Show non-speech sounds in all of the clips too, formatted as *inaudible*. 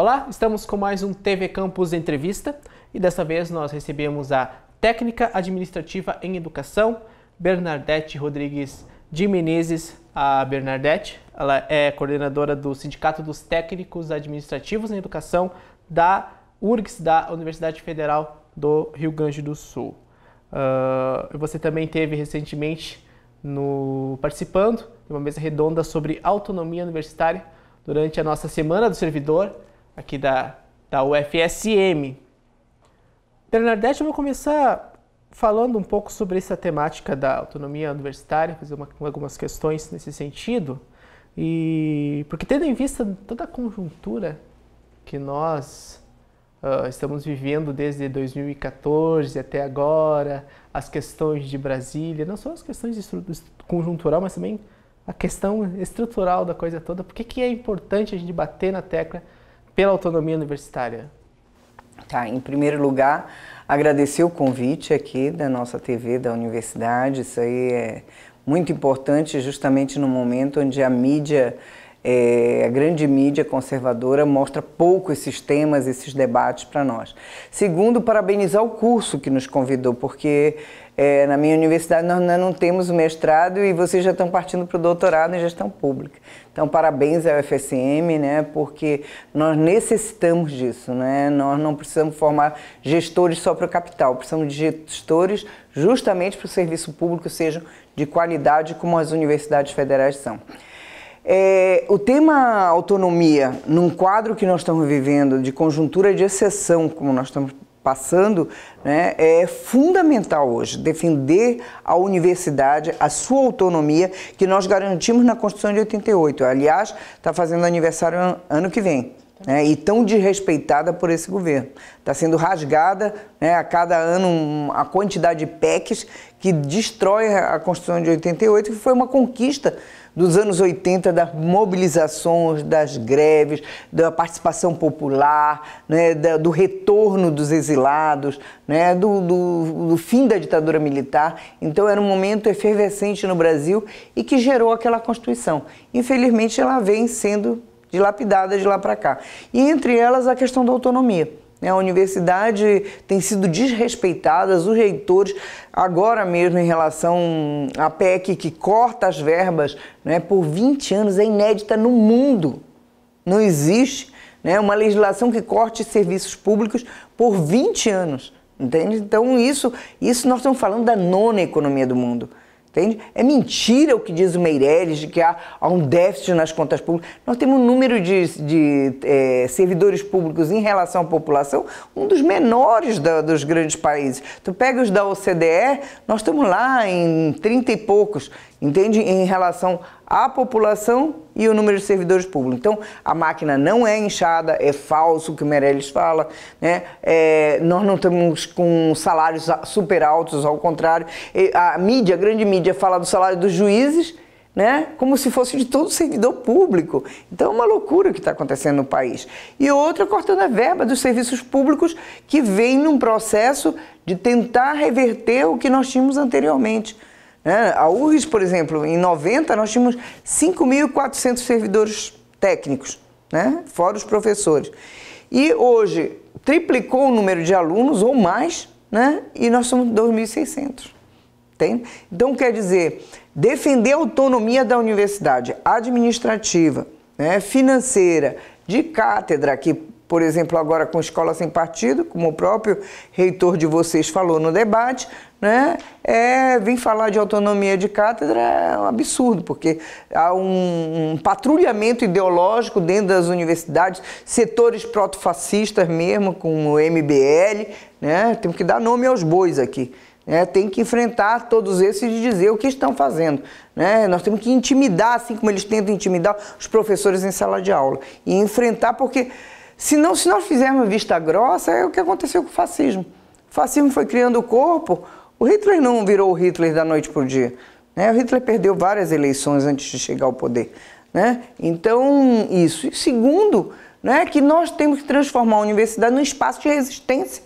Olá, estamos com mais um TV Campus Entrevista e dessa vez nós recebemos a técnica administrativa em educação, Bernadette Rodrigues de Menezes. A Bernadette, ela é coordenadora do Sindicato dos Técnicos Administrativos em Educação da URGS, da Universidade Federal do Rio Grande do Sul. Uh, você também teve recentemente no, participando de uma mesa redonda sobre autonomia universitária durante a nossa Semana do Servidor, aqui da, da UFSM. Bernadette, eu vou começar falando um pouco sobre essa temática da autonomia universitária, fazer uma, algumas questões nesse sentido. E porque tendo em vista toda a conjuntura que nós uh, estamos vivendo desde 2014 até agora, as questões de Brasília, não só as questões conjuntural, mas também a questão estrutural da coisa toda, por que é importante a gente bater na tecla pela autonomia universitária? Tá, em primeiro lugar, agradecer o convite aqui da nossa TV, da universidade. Isso aí é muito importante, justamente no momento onde a mídia é, a grande mídia conservadora mostra pouco esses temas, esses debates para nós. Segundo, parabenizar o curso que nos convidou, porque é, na minha universidade nós ainda não temos o mestrado e vocês já estão partindo para o doutorado em gestão pública. Então, parabéns ao FSM, né, porque nós necessitamos disso. Né? Nós não precisamos formar gestores só para o capital, precisamos de gestores justamente para o serviço público sejam de qualidade, como as universidades federais são. É, o tema autonomia, num quadro que nós estamos vivendo, de conjuntura de exceção, como nós estamos passando, né, é fundamental hoje defender a universidade, a sua autonomia, que nós garantimos na Constituição de 88. Aliás, está fazendo aniversário ano, que vem. Né, e tão desrespeitada por esse governo. Está sendo rasgada né, a cada ano um, a quantidade de PECs que destrói a Constituição de 88, que foi uma conquista dos anos 80, das mobilizações, das greves, da participação popular, né, do retorno dos exilados, né, do, do, do, fim da ditadura militar. Então era um momento efervescente no Brasil e que gerou aquela Constituição. Infelizmente ela vem sendo dilapidada de lá para cá. E entre elas a questão da autonomia. Né, a universidade tem sido desrespeitada, os reitores, agora mesmo em relação à PEC que corta as verbas né, por 20 anos, é inédita no mundo. Não existe né, uma legislação que corte serviços públicos por 20 anos. Entende? Então, isso, isso nós estamos falando da nona economia do mundo. Entende? É mentira o que diz o Meirelles de que há, há um déficit nas contas públicas. Nós temos um número de, de é, servidores públicos em relação à população, um dos menores da, dos grandes países. Tu pega os da OCDE, nós estamos lá em 30 e poucos entende? Em relação à população e o número de servidores públicos. Então, a máquina não é inchada, é falso o que o Meirelles fala, né? É, nós não estamos com salários super altos, ao contrário. A mídia, a grande mídia, fala do salário dos juízes, né? Como se fosse de todo servidor público. Então é uma loucura o que está acontecendo no país. E outra cortando a verba dos serviços públicos que vem num processo de tentar reverter o que nós tínhamos anteriormente. Né? A URGS, por exemplo, em 90 nós tínhamos 5.400 servidores técnicos, né? fora os professores. E hoje triplicou o número de alunos ou mais, né? e nós somos 2.600. Então, quer dizer, defender a autonomia da universidade administrativa, né? financeira, de cátedra, que por exemplo, agora com escola sem partido, como o próprio reitor de vocês falou no debate, né? É, vir falar de autonomia de cátedra é um absurdo, porque há um, um patrulhamento ideológico dentro das universidades, setores protofascistas mesmo, com o MBL, né? Temos que dar nome aos bois aqui. É, tem que enfrentar todos esses e dizer o que estão fazendo. Né? Nós temos que intimidar, assim como eles tentam intimidar os professores em sala de aula. E enfrentar, porque não se nós fizermos vista grossa, é o que aconteceu com o fascismo. O fascismo foi criando o corpo. O Hitler não virou o Hitler da noite para o dia. Né? O Hitler perdeu várias eleições antes de chegar ao poder. Né? Então, isso. E segundo, né, que nós temos que transformar a universidade num espaço de resistência.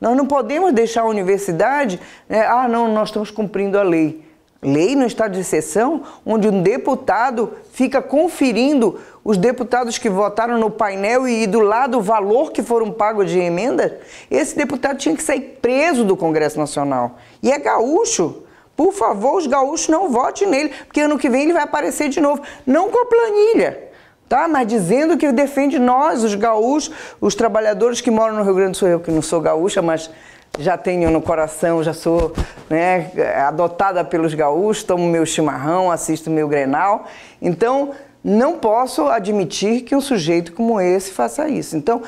Nós não podemos deixar a universidade, né, ah, não, nós estamos cumprindo a lei lei no estado de sessão, onde um deputado fica conferindo os deputados que votaram no painel e do lado o valor que foram pagos de emenda, esse deputado tinha que sair preso do Congresso Nacional. E é gaúcho. Por favor, os gaúchos não votem nele, porque ano que vem ele vai aparecer de novo. Não com a planilha, tá? Mas dizendo que defende nós, os gaúchos, os trabalhadores que moram no Rio Grande do Sul. Eu que não sou gaúcha, mas já tenho no coração, já sou né, adotada pelos gaúchos, tomo meu chimarrão, assisto meu grenal. Então, não posso admitir que um sujeito como esse faça isso. Então,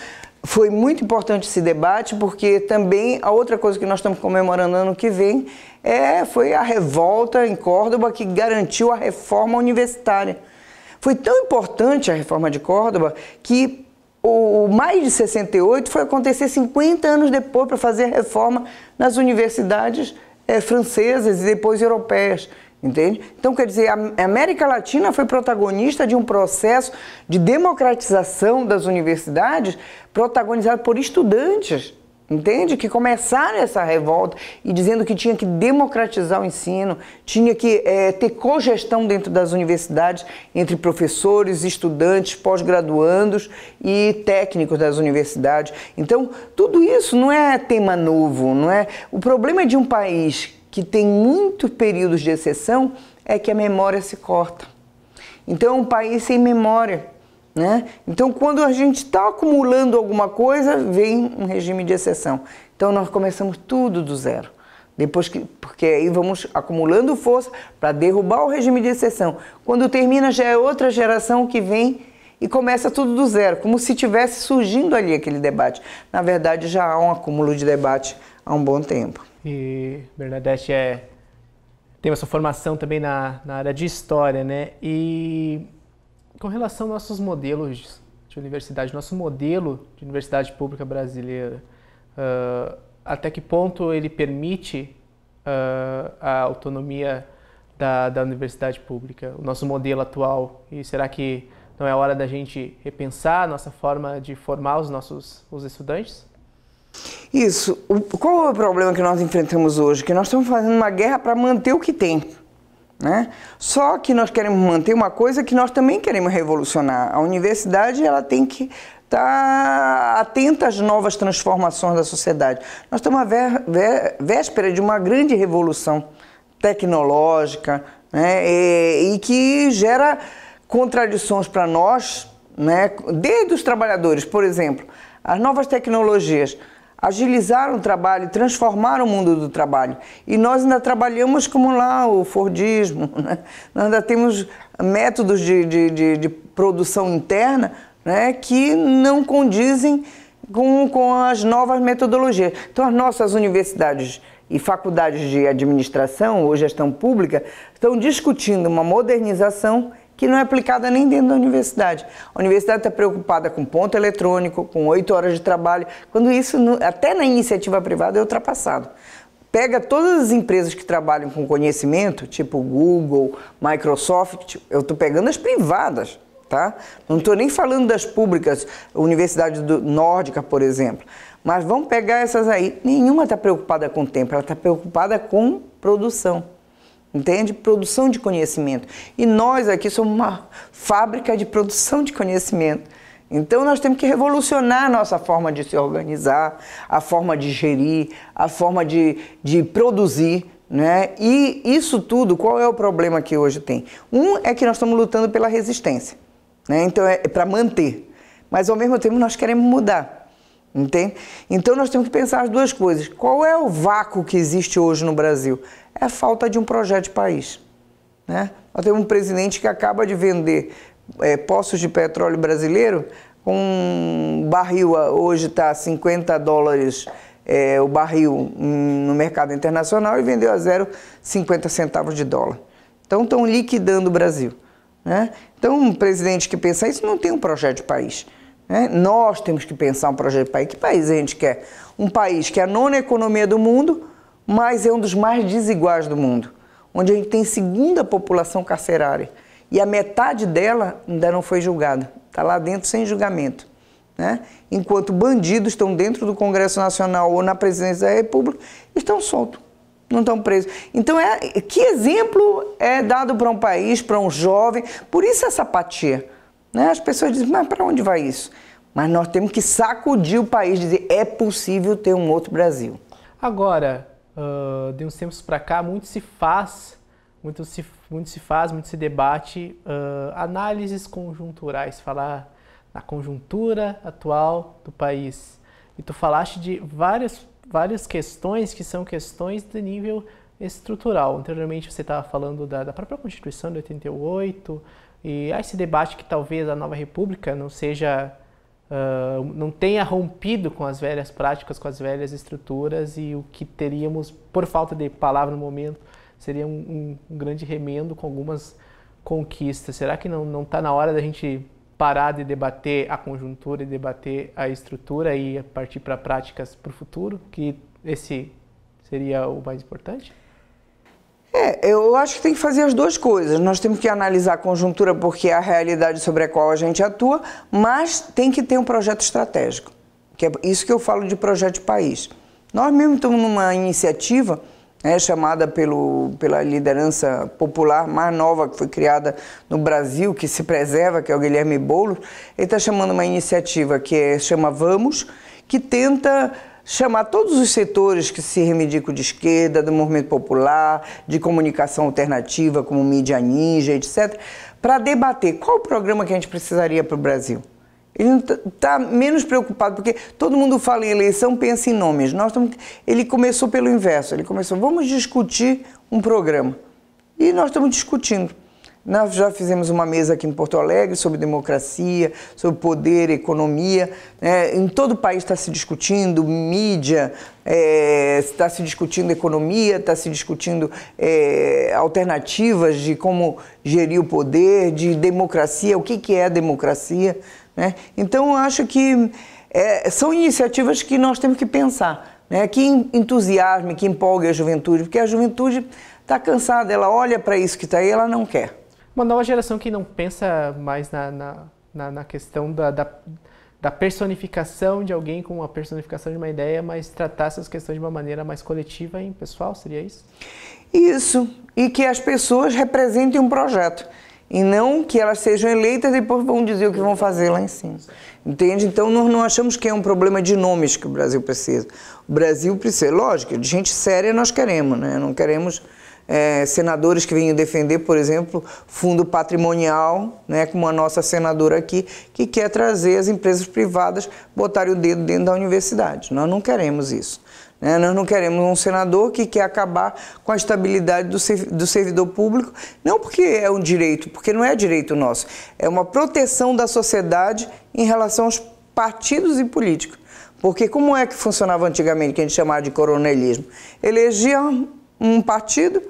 foi muito importante esse debate, porque também a outra coisa que nós estamos comemorando ano que vem é, foi a revolta em Córdoba que garantiu a reforma universitária. Foi tão importante a reforma de Córdoba que o mais de 68 foi acontecer 50 anos depois para fazer a reforma nas universidades é, francesas e depois europeias. Entende? Então, quer dizer, a América Latina foi protagonista de um processo de democratização das universidades protagonizado por estudantes entende? Que começaram essa revolta e dizendo que tinha que democratizar o ensino, tinha que é, ter cogestão dentro das universidades entre professores, estudantes, pós-graduandos e técnicos das universidades. Então, tudo isso não é tema novo, não é? O problema de um país que tem muitos períodos de exceção é que a memória se corta. Então, um país sem memória né? Então, quando a gente está acumulando alguma coisa, vem um regime de exceção. Então, nós começamos tudo do zero. Depois que, porque aí vamos acumulando força para derrubar o regime de exceção. Quando termina, já é outra geração que vem e começa tudo do zero, como se tivesse surgindo ali aquele debate. Na verdade, já há um acúmulo de debate há um bom tempo. E Bernadette é, tem a sua formação também na, na área de história, né? E com relação aos nossos modelos de universidade, nosso modelo de universidade pública brasileira, uh, até que ponto ele permite uh, a autonomia da, da universidade pública, o nosso modelo atual? E será que não é hora da gente repensar a nossa forma de formar os nossos os estudantes? Isso. O, qual é o problema que nós enfrentamos hoje? Que nós estamos fazendo uma guerra para manter o que tem. Né? Só que nós queremos manter uma coisa que nós também queremos revolucionar. A universidade ela tem que estar tá atenta às novas transformações da sociedade. Nós estamos à véspera de uma grande revolução tecnológica né? e, e que gera contradições para nós, né? desde os trabalhadores, por exemplo, as novas tecnologias agilizaram o trabalho, transformaram o mundo do trabalho. E nós ainda trabalhamos como lá o Fordismo, *laughs* né? nós ainda temos métodos de, de, de, de produção interna né? que não condizem com, com as novas metodologias. Então, as nossas universidades e faculdades de administração ou gestão pública estão discutindo uma modernização que não é aplicada nem dentro da universidade. A universidade está preocupada com ponto eletrônico, com oito horas de trabalho, quando isso, até na iniciativa privada, é ultrapassado. Pega todas as empresas que trabalham com conhecimento, tipo Google, Microsoft, eu estou pegando as privadas, tá? Não estou nem falando das públicas, Universidade do, Nórdica, por exemplo. Mas vamos pegar essas aí. Nenhuma está preocupada com tempo, ela está preocupada com produção entende? Produção de conhecimento. E nós aqui somos uma fábrica de produção de conhecimento. Então nós temos que revolucionar a nossa forma de se organizar, a forma de gerir, a forma de, de produzir. Né? E isso tudo, qual é o problema que hoje tem? Um é que nós estamos lutando pela resistência, né? então é, é para manter, mas ao mesmo tempo nós queremos mudar entende? Então nós temos que pensar as duas coisas. Qual é o vácuo que existe hoje no Brasil? É a falta de um projeto de país. Né? Nós temos um presidente que acaba de vender é, poços de petróleo brasileiro, um barril ah, hoje está a 50 dólares é, o barril hum, no mercado internacional e vendeu a 0,50 centavos de dólar. Então estão liquidando o Brasil. Né? Então um presidente que pensa isso não tem um projeto de país. Né? Nós temos que pensar um projeto de país. Que país a gente quer? Um país que é a nona economia do mundo, mas é um dos mais desiguais do mundo, onde a gente tem segunda população carcerária e a metade dela ainda não foi julgada, está lá dentro sem julgamento. Né? Enquanto bandidos estão dentro do Congresso Nacional ou na Presidência da República, estão soltos, não estão presos. Então, é, que exemplo é dado para um país, para um jovem? Por isso essa apatia. Né? As pessoas dizem, mas para onde vai isso? Mas nós temos que sacudir o país, dizer, é possível ter um outro Brasil. Agora, uh, de uns tempos para cá, muito se faz, muito se, muito se faz, muito se debate uh, análises conjunturais, falar na conjuntura atual do país. E tu falaste de várias, várias questões que são questões de nível estrutural. Anteriormente você estava falando da, da própria Constituição de 88, e há ah, esse debate que talvez a nova república não seja, uh, não tenha rompido com as velhas práticas, com as velhas estruturas e o que teríamos, por falta de palavra no momento, seria um, um grande remendo com algumas conquistas. Será que não está na hora da gente parar de debater a conjuntura e debater a estrutura e partir para práticas para o futuro? Que esse seria o mais importante? É, eu acho que tem que fazer as duas coisas. Nós temos que analisar a conjuntura porque é a realidade sobre a qual a gente atua, mas tem que ter um projeto estratégico, que é isso que eu falo de projeto de país. Nós mesmo estamos numa iniciativa né, chamada pelo, pela liderança popular mais nova que foi criada no Brasil, que se preserva, que é o Guilherme Boulos. Ele está chamando uma iniciativa que é, chama Vamos, que tenta chamar todos os setores que se reivindicam de esquerda, do movimento popular, de comunicação alternativa, como mídia ninja, etc., para debater qual o programa que a gente precisaria para o Brasil. Ele está tá menos preocupado, porque todo mundo fala em eleição, pensa em nomes. Nós tamo, ele começou pelo inverso, ele começou, vamos discutir um programa. E nós estamos discutindo. Nós já fizemos uma mesa aqui em Porto Alegre sobre democracia, sobre poder, economia. É, em todo o país está se discutindo mídia, é, está é, se discutindo economia, está se discutindo é, alternativas de como gerir o poder, de democracia, o que, que é democracia. Né? Então, acho que é, são iniciativas que nós temos que pensar, né? que entusiasme, que empolgue a juventude, porque a juventude está cansada, ela olha para isso que está aí ela não quer uma nova geração que não pensa mais na, na, na, na questão da, da, da, personificação de alguém com a personificação de uma ideia, mas tratar essas questões de uma maneira mais coletiva e pessoal, seria isso? Isso, e que as pessoas representem um projeto. E não que elas sejam eleitas e depois vão dizer o que vão fazer lá em cima. Entende? Então, nós não achamos que é um problema de nomes que o Brasil precisa. O Brasil precisa, lógico, de gente séria nós queremos, né? Não queremos é, senadores que vêm defender, por exemplo, fundo patrimonial, né, como a nossa senadora aqui, que quer trazer as empresas privadas botarem o dedo dentro da universidade. Nós não queremos isso. Né? Nós não queremos um senador que quer acabar com a estabilidade do, serv do servidor público, não porque é um direito, porque não é direito nosso, é uma proteção da sociedade em relação aos partidos e políticos. Porque como é que funcionava antigamente, que a gente chamava de coronelismo? Elegia um partido,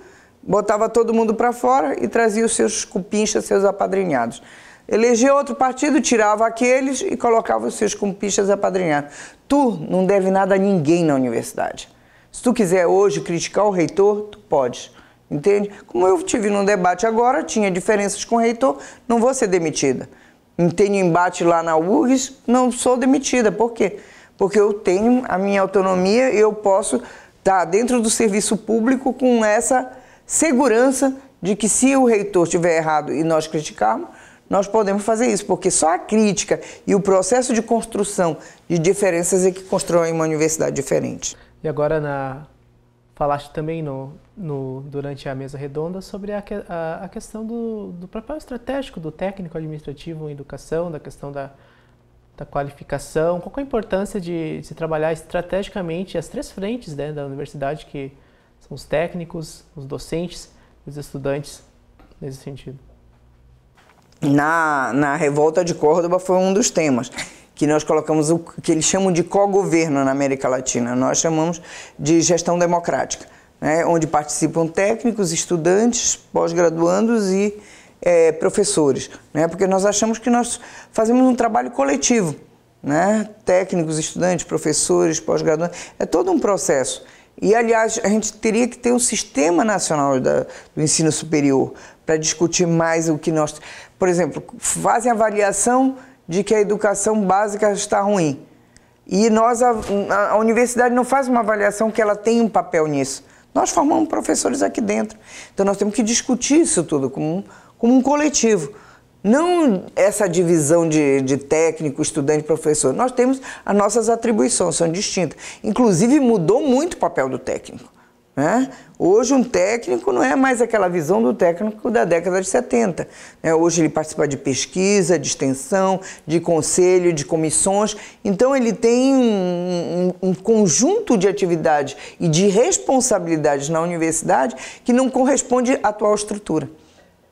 botava todo mundo para fora e trazia os seus cupinchas, seus apadrinhados. Elegia outro partido, tirava aqueles e colocava os seus cupinchas apadrinhados. Tu não deve nada a ninguém na universidade. Se tu quiser hoje criticar o reitor, tu podes. Entende? Como eu tive num debate agora, tinha diferenças com o reitor, não vou ser demitida. Não tenho embate lá na URGS, não sou demitida. Por quê? Porque eu tenho a minha autonomia e eu posso estar dentro do serviço público com essa segurança de que se o reitor estiver errado e nós criticarmos, nós podemos fazer isso, porque só a crítica e o processo de construção de diferenças é que constroem uma universidade diferente. E agora na falaste também no, no, durante a mesa redonda sobre a, a, a questão do, do, papel estratégico do técnico administrativo em educação, da questão da, da qualificação, qual é a importância de se trabalhar estrategicamente as três frentes né, da universidade que são os técnicos, os docentes, os estudantes nesse sentido. Na, na revolta de Córdoba foi um dos temas que nós colocamos o que eles chamam de co-governo na América Latina, nós chamamos de gestão democrática, né? onde participam técnicos, estudantes, pós-graduandos e é, professores, né? porque nós achamos que nós fazemos um trabalho coletivo, né? técnicos, estudantes, professores, pós-graduandos, é todo um processo. E, aliás, a gente teria que ter um sistema nacional da, do ensino superior para discutir mais o que nós. Por exemplo, fazem avaliação de que a educação básica está ruim. E nós, a, a universidade não faz uma avaliação que ela tem um papel nisso. Nós formamos professores aqui dentro. Então, nós temos que discutir isso tudo como como um coletivo. Não essa divisão de, de técnico, estudante, professor. Nós temos as nossas atribuições, são distintas. Inclusive, mudou muito o papel do técnico. Né? Hoje, um técnico não é mais aquela visão do técnico da década de 70. Né? Hoje, ele participa de pesquisa, de extensão, de conselho, de comissões. Então, ele tem um, um, um conjunto de atividades e de responsabilidades na universidade que não corresponde à atual estrutura.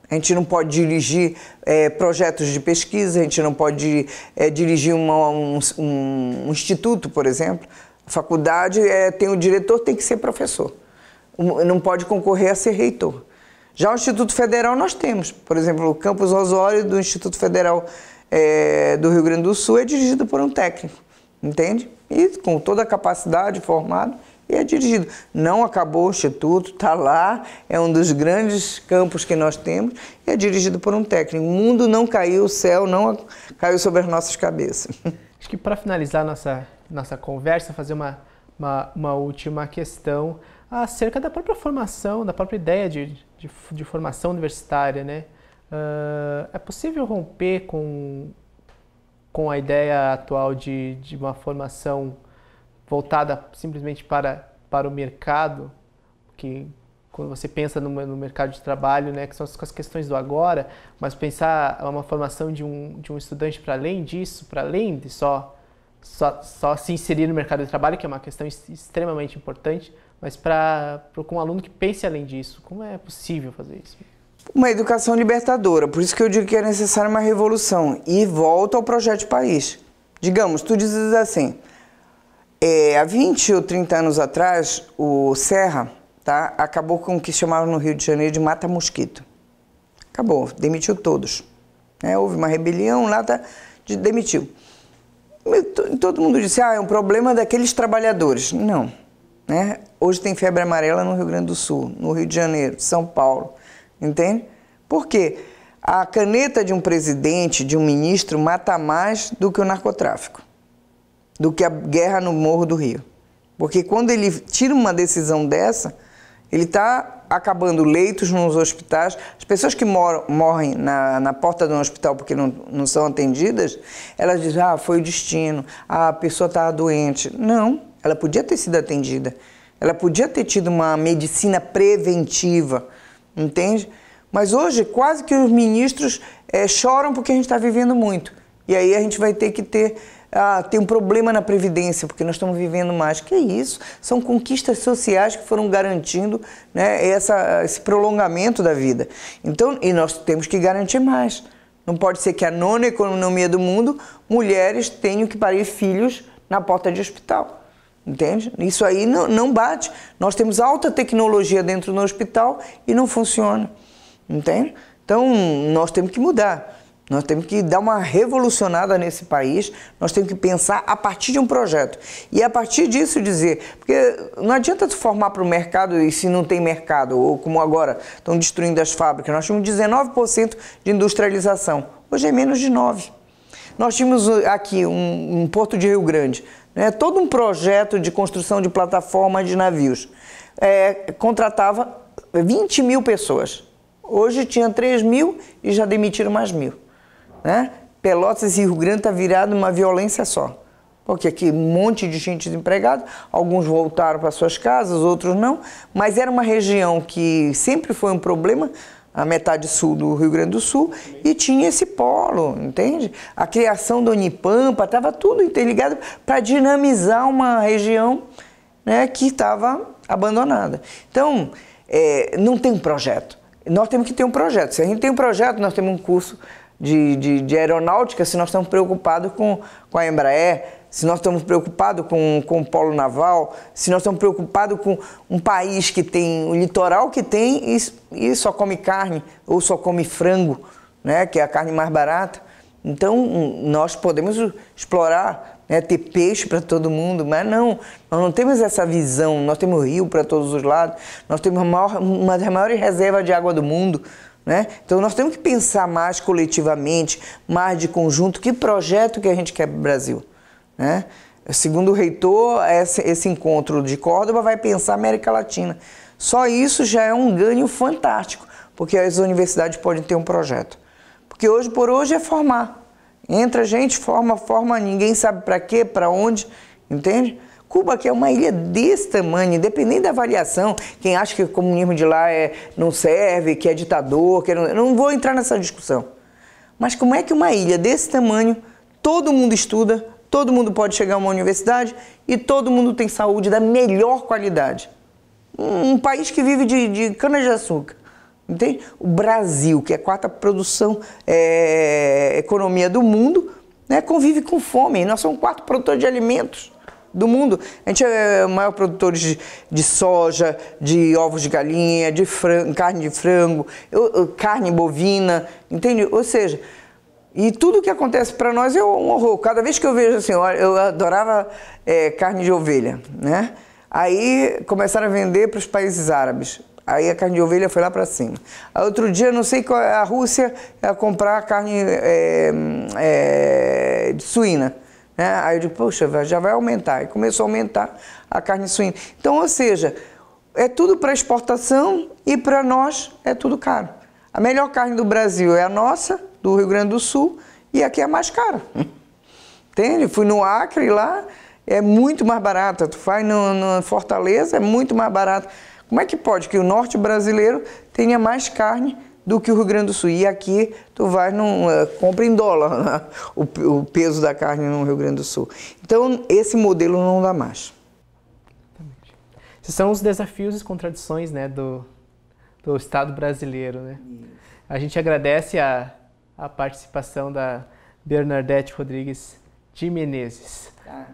A gente não pode dirigir é, projetos de pesquisa, a gente não pode é, dirigir uma, um, um, instituto, por exemplo. A faculdade é, tem o diretor, tem que ser professor. Não pode concorrer a ser reitor. Já o Instituto Federal nós temos. Por exemplo, o campus Osório do Instituto Federal é, do Rio Grande do Sul é dirigido por um técnico, entende? E com toda a capacidade, formado e é dirigido. Não acabou o instituto, está lá, é um dos grandes campos que nós temos e é dirigido por um técnico. O mundo não caiu, o céu não caiu sobre as nossas cabeças. *laughs* Acho que para finalizar nossa, nossa conversa, fazer uma, uma, uma, última questão acerca da própria formação, da própria ideia de, de, de formação universitária. Né? Uh, é possível romper com, com a ideia atual de, de uma formação voltada simplesmente para, para o mercado, que quando você pensa no, no, mercado de trabalho, né, que são as, as questões do agora, mas pensar uma formação de um, de um estudante para além disso, para além de só, só, só se inserir no mercado de trabalho, que é uma questão extremamente importante, mas para um aluno que pense além disso, como é possível fazer isso? Uma educação libertadora, por isso que eu digo que é necessária uma revolução. E volta ao projeto país. Digamos, tu dizes assim, é, há 20 ou 30 anos atrás, o Serra tá, acabou com o que chamaram no Rio de Janeiro de mata-mosquito. Acabou, demitiu todos. É, houve uma rebelião lá, tá, de, demitiu. Todo mundo disse, ah, é um problema daqueles trabalhadores. Não. Né? Hoje tem febre amarela no Rio Grande do Sul, no Rio de Janeiro, São Paulo. Entende? Por quê? A caneta de um presidente, de um ministro, mata mais do que o narcotráfico do que a guerra no Morro do Rio. Porque quando ele tira uma decisão dessa, ele está acabando leitos nos hospitais. As pessoas que moram, morrem na, na porta de um hospital porque não, não são atendidas, elas dizem: ah, foi o destino, ah, a pessoa estava tá doente. Não, ela podia ter sido atendida. Ela podia ter tido uma medicina preventiva, entende? Mas hoje, quase que os ministros é, choram porque a gente está vivendo muito. E aí a gente vai ter que ter ah, tem um problema na Previdência, porque nós estamos vivendo mais. Que é isso? São conquistas sociais que foram garantindo né, essa, esse prolongamento da vida. Então, e nós temos que garantir mais. Não pode ser que a nona economia do mundo, mulheres tenham que parir filhos na porta de hospital. Entende? Isso aí não, não bate. Nós temos alta tecnologia dentro do hospital e não funciona. Entende? Então, nós temos que mudar. Nós temos que dar uma revolucionada nesse país, nós temos que pensar a partir de um projeto. E a partir disso dizer, porque não adianta se formar para o mercado e se não tem mercado, ou como agora estão destruindo as fábricas. Nós tínhamos 19% de industrialização, hoje é menos de 9%. Nós tínhamos uh, aqui um, um porto de Rio Grande, né, todo um projeto de construção de plataforma de navios. É, contratava 20 mil pessoas. Hoje tinha 3 mil e já demitiram mais mil né? Pelotas e Rio Grande está virado uma violência só. Porque aqui um monte de gente desempregada, alguns voltaram para suas casas, outros não, mas era uma região que sempre foi um problema, a metade sul do Rio Grande do Sul, e tinha esse polo, entende? A criação do Unipampa, estava tudo interligado para dinamizar uma região né, que estava abandonada. Então, é, não tem um projeto. Nós temos que ter um projeto. Se a gente tem um projeto, nós temos um curso de, de, de aeronáutica, se nós estamos preocupados com, com a Embraer, se nós estamos preocupados com, com o polo naval, se nós estamos preocupados com um país que tem o litoral que tem e, e, só come carne ou só come frango, né, que é a carne mais barata. Então, nós podemos explorar, né, ter peixe para todo mundo, mas não, nós não temos essa visão. Nós temos rio para todos os lados, nós temos maior, uma das maiores reservas de água do mundo, né? Então nós temos que pensar mais coletivamente, mais de conjunto, que projeto que a gente quer para o Brasil. Né? Segundo o reitor, esse encontro de Córdoba vai pensar América Latina. Só isso já é um ganho fantástico, porque as universidades podem ter um projeto. Porque hoje por hoje é formar. Entra gente, forma, forma, ninguém sabe para quê, para onde, entende? Cuba, que é uma ilha desse tamanho, independente da avaliação, quem acha que o comunismo de lá é, não serve, que é ditador, que é, não, não vou entrar nessa discussão. Mas como é que uma ilha desse tamanho, todo mundo estuda, todo mundo pode chegar a uma universidade e todo mundo tem saúde da melhor qualidade? Um, um país que vive de, de cana-de-açúcar. Entende? O Brasil, que é a quarta produção é, economia do mundo, né, convive com fome. Nós somos quatro quarto produtor de alimentos do mundo. A gente é o maior produtor de, de soja, de ovos de galinha, de frango, carne de frango, carne bovina, entende? Ou seja, e tudo que acontece para nós é um horror. Cada vez que eu vejo assim, eu adorava é, carne de ovelha, né? Aí começaram a vender para os países árabes. Aí a carne de ovelha foi lá para cima. outro dia, não sei qual, é, a Rússia ia comprar carne é, é, de suína. Né? Aí eu digo, poxa, já vai aumentar. E começou a aumentar a carne suína. Então, ou seja, é tudo para exportação e para nós é tudo caro. A melhor carne do Brasil é a nossa, do Rio Grande do Sul, e aqui é a mais cara. Entende? Fui no Acre lá, é muito mais barata. Tu vai na no Fortaleza, é muito mais barata. Como é que pode que o norte brasileiro tenha mais carne do que o Rio Grande do Sul. E aqui tu vai num, uh, compra em dólar né? *laughs* o, o, peso da carne no Rio Grande do Sul. Então esse modelo não dá mais. Esses são os desafios e contradições né, do, do Estado brasileiro. Né? A gente agradece a, a participação da Bernadette Rodrigues de Menezes. Tá.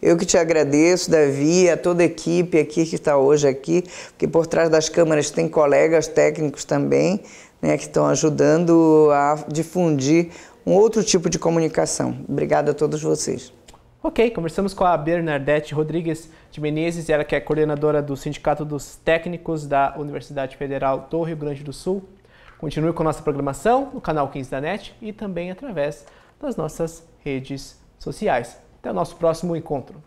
Eu que te agradeço, Davi, a toda a equipe aqui que está hoje aqui, porque por trás das câmeras tem colegas técnicos também, né, que estão ajudando a difundir um outro tipo de comunicação. Obrigada a todos vocês. Ok, conversamos com a Bernadette Rodrigues de Menezes, ela que é coordenadora do Sindicato dos Técnicos da Universidade Federal do Rio Grande do Sul. Continue com nossa programação no canal 15 da NET e também através das nossas redes sociais. Até o nosso próximo encontro.